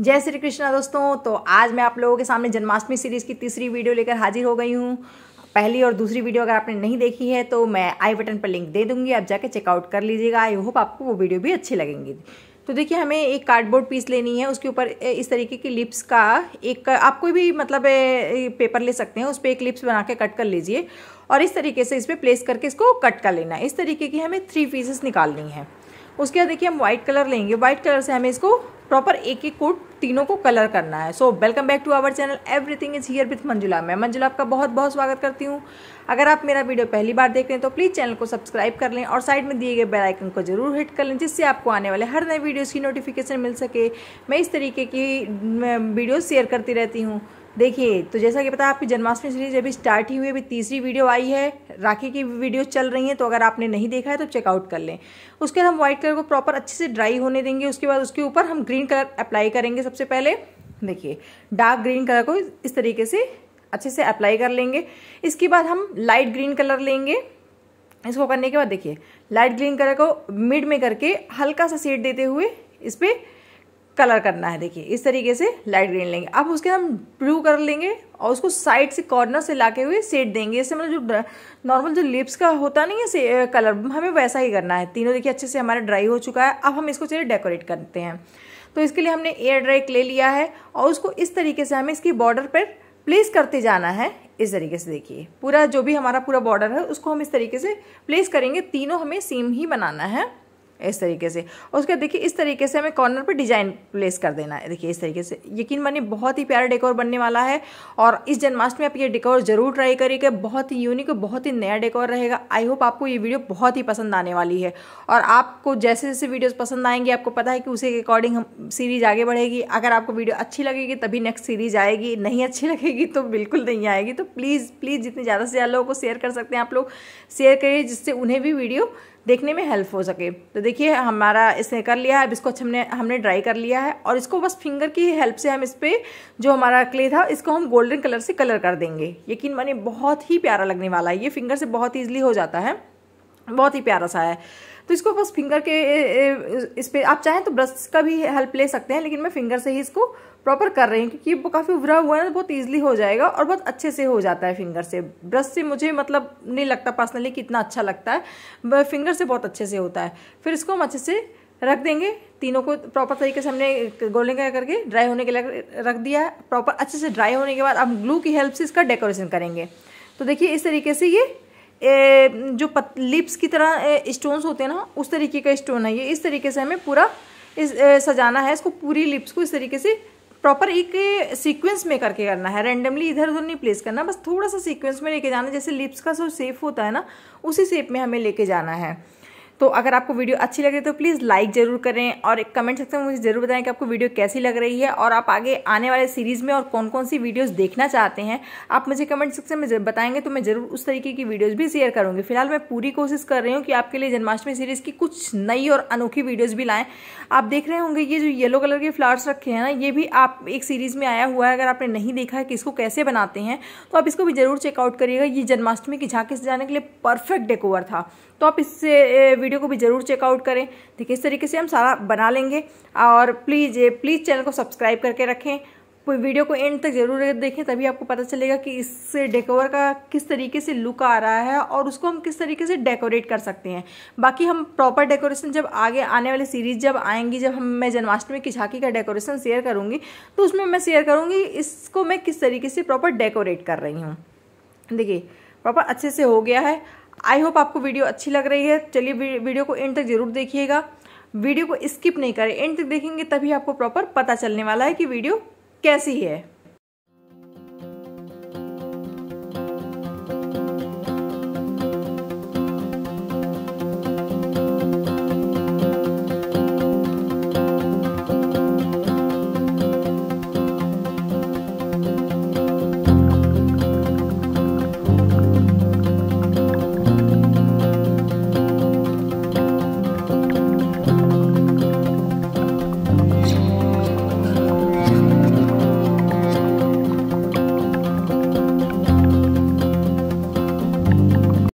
जय श्री कृष्णा दोस्तों तो आज मैं आप लोगों के सामने जन्माष्टमी सीरीज़ की तीसरी वीडियो लेकर हाजिर हो गई हूँ पहली और दूसरी वीडियो अगर आपने नहीं देखी है तो मैं आई बटन पर लिंक दे दूँगी आप जाके चेकआउट कर लीजिएगा आई होप आपको वो वीडियो भी अच्छी लगेंगी तो देखिए हमें एक कार्डबोर्ड पीस लेनी है उसके ऊपर इस तरीके की लिप्स का एक आप कोई भी मतलब पेपर ले सकते हैं उस पर एक लिप्स बना के कट कर लीजिए और इस तरीके से इस पर प्लेस करके इसको कट कर लेना है इस तरीके की हमें थ्री पीसेस निकालनी है उसके बाद देखिए हम व्हाइट कलर लेंगे व्हाइट कलर से हमें इसको प्रॉपर एक एक कोट तीनों को कलर करना है so welcome back to our channel everything is here with Manjula मैं मंजुला आपका बहुत बहुत स्वागत करती हूँ अगर आप मेरा वीडियो पहली बार देख रहे हैं तो प्लीज़ चैनल को सब्सक्राइब कर लें और साइड में दिए गए बेल आइकन को जरूर हिट कर लें जिससे आपको आने वाले हर नए वीडियोज़ की नोटिफिकेशन मिल सके मैं इस तरीके की वीडियो शेयर करती रहती हूँ देखिए तो जैसा कि पता है आपकी जन्माष्टमी सीरीज अभी स्टार्ट ही हुई अभी तीसरी वीडियो आई है राखी की वीडियो चल रही है तो अगर आपने नहीं देखा है तो चेकआउट कर लें उसके बाद हम व्हाइट कलर को प्रॉपर अच्छे से ड्राई होने देंगे उसके बाद उसके ऊपर हम ग्रीन कलर अप्लाई करेंगे सबसे पहले देखिए डार्क ग्रीन कलर को इस तरीके से अच्छे से अप्लाई कर लेंगे इसके बाद हम लाइट ग्रीन कलर लेंगे इसको करने के बाद देखिए लाइट ग्रीन कलर को मिड में करके हल्का सा सेड देते हुए इस पर कलर करना है देखिए इस तरीके से लाइट ग्रीन लेंगे अब उसके हम ब्लू कलर लेंगे और उसको साइड से कॉर्नर से लाके हुए सेट देंगे इससे मतलब जो नॉर्मल जो लिप्स का होता नहीं है से कलर हमें वैसा ही करना है तीनों देखिए अच्छे से हमारा ड्राई हो चुका है अब हम इसको चलिए डेकोरेट करते हैं तो इसके लिए हमने एयर ड्राइक ले लिया है और उसको इस तरीके से हमें इसकी बॉर्डर पर प्लेस करते जाना है इस तरीके से देखिए पूरा जो भी हमारा पूरा बॉर्डर है उसको हम इस तरीके से प्लेस करेंगे तीनों हमें सेम ही बनाना है इस तरीके से और उसके देखिए इस तरीके से हमें कॉर्नर पे डिजाइन प्लेस कर देना है देखिए इस तरीके से यकीन मानिए बहुत ही प्यारा डेकोर बनने वाला है और इस जन्माष्टमी आप ये डेकोर जरूर ट्राई करिएगा बहुत ही यूनिक और बहुत ही नया डेकोर रहेगा आई होप आपको ये वीडियो बहुत ही पसंद आने वाली है और आपको जैसे जैसे वीडियोज़ पसंद आएंगे आपको पता है कि उसी के अकॉर्डिंग हम सीरीज आगे बढ़ेगी अगर आपको वीडियो अच्छी लगेगी तभी नेक्स्ट सीरीज आएगी नहीं अच्छी लगेगी तो बिल्कुल नहीं आएगी तो प्लीज़ प्लीज़ जितने ज़्यादा से ज़्यादा लोगों को शेयर कर सकते हैं आप लोग शेयर करिए जिससे उन्हें भी वीडियो देखने में हेल्प हो सके तो देखिए हमारा इसने कर लिया है अब इसको हमने हमने ड्राई कर लिया है और इसको बस फिंगर की हेल्प से हम इस पर जो हमारा क्ले था इसको हम गोल्डन कलर से कलर कर देंगे यकीन मानिए बहुत ही प्यारा लगने वाला है ये फिंगर से बहुत ईजिली हो जाता है बहुत ही प्यारा सा है तो इसको बस फिंगर के इस पर आप चाहें तो ब्रश का भी हेल्प ले सकते हैं लेकिन मैं फिंगर से ही इसको प्रॉपर कर रही हूँ क्योंकि वो काफ़ी उभरा हुआ है ना बहुत ईजिली हो जाएगा और बहुत अच्छे से हो जाता है फिंगर से ब्रश से मुझे मतलब नहीं लगता पर्सनली कि इतना अच्छा लगता है फिंगर से बहुत अच्छे से होता है फिर इसको हम अच्छे से रख देंगे तीनों को प्रॉपर तरीके से हमने गोले का करके ड्राई होने के लिए रख दिया है प्रॉपर अच्छे से ड्राई होने के बाद हम ग्लू की हेल्प से इसका डेकोरेशन करेंगे तो देखिए इस तरीके से ये ए, जो पत, लिप्स की तरह स्टोन्स होते हैं ना उस तरीके का स्टोन है ये इस तरीके से हमें पूरा इस ए, सजाना है इसको पूरी लिप्स को इस तरीके से प्रॉपर एक सीक्वेंस में करके करना है रैंडमली इधर उधर नहीं प्लेस करना बस थोड़ा सा सीक्वेंस में लेके जाना जैसे लिप्स का जो शेप होता है ना उसी शेप में हमें लेके जाना है तो अगर आपको वीडियो अच्छी लग रही है तो प्लीज़ लाइक ज़रूर करें और एक कमेंट सेक्शन में मुझे ज़रूर बताएं कि आपको वीडियो कैसी लग रही है और आप आगे आने वाले सीरीज़ में और कौन कौन सी वीडियोज़ देखना चाहते हैं आप मुझे कमेंट सेक्शन में बताएंगे तो मैं ज़रूर उस तरीके की वीडियोज़ भी शेयर करूँगी फिलहाल मैं पूरी कोशिश कर रही हूँ कि आपके लिए जन्माष्टमी सीरीज़ की कुछ नई और अनोखी वीडियोज़ भी लाएँ आप देख रहे होंगे ये जो येलो कलर के फ्लावर्स रखे हैं ना ये भी आप एक सीरीज़ में आया हुआ है अगर आपने नहीं देखा है कि इसको कैसे बनाते हैं तो आप इसको भी ज़रूर चेकआउट करिएगा ये जन्माष्टमी की झांकी से जाने के लिए परफेक्ट डेकोवर था तो आप इससे वीडियो को भी ज़रूर चेकआउट करें देखिए इस तरीके से हम सारा बना लेंगे और प्लीज़ ये प्लीज़ चैनल को सब्सक्राइब करके रखें वीडियो को एंड तक ज़रूर देखें तभी आपको पता चलेगा कि इस डेकोवर का किस तरीके से लुक आ रहा है और उसको हम किस तरीके से डेकोरेट कर सकते हैं बाकी हम प्रॉपर डेकोरेशन जब आगे आने वाली सीरीज़ जब आएंगी जब हम मैं जन्माष्टमी की झांकी का डेकोरेशन शेयर करूंगी तो उसमें मैं शेयर करूँगी इसको मैं किस तरीके से प्रॉपर डेकोरेट कर रही हूँ देखिए प्रॉपर अच्छे से हो गया है आई होप आपको वीडियो अच्छी लग रही है चलिए वीडियो को एंड तक जरूर देखिएगा वीडियो को स्किप नहीं करें एंड तक देखेंगे तभी आपको प्रॉपर पता चलने वाला है कि वीडियो कैसी है